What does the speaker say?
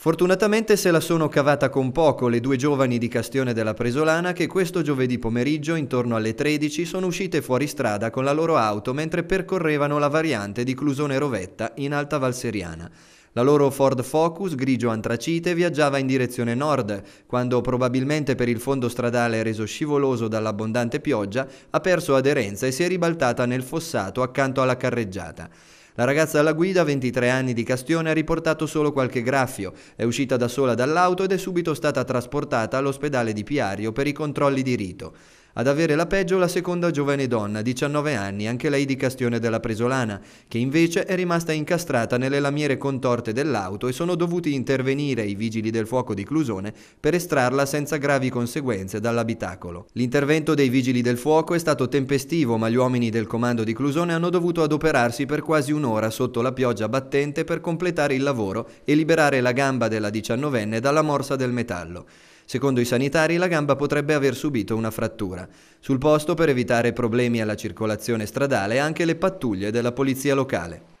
Fortunatamente se la sono cavata con poco le due giovani di Castione della Presolana che questo giovedì pomeriggio intorno alle 13 sono uscite fuori strada con la loro auto mentre percorrevano la variante di Clusone Rovetta in Alta Valseriana. La loro Ford Focus grigio antracite viaggiava in direzione nord, quando probabilmente per il fondo stradale reso scivoloso dall'abbondante pioggia ha perso aderenza e si è ribaltata nel fossato accanto alla carreggiata. La ragazza alla guida, 23 anni di Castione, ha riportato solo qualche graffio, è uscita da sola dall'auto ed è subito stata trasportata all'ospedale di Piario per i controlli di rito. Ad avere la peggio la seconda giovane donna, 19 anni, anche lei di Castione della Presolana, che invece è rimasta incastrata nelle lamiere contorte dell'auto e sono dovuti intervenire i vigili del fuoco di Clusone per estrarla senza gravi conseguenze dall'abitacolo. L'intervento dei vigili del fuoco è stato tempestivo, ma gli uomini del comando di Clusone hanno dovuto adoperarsi per quasi un'ora sotto la pioggia battente per completare il lavoro e liberare la gamba della 19enne dalla morsa del metallo. Secondo i sanitari la gamba potrebbe aver subito una frattura. Sul posto per evitare problemi alla circolazione stradale anche le pattuglie della polizia locale.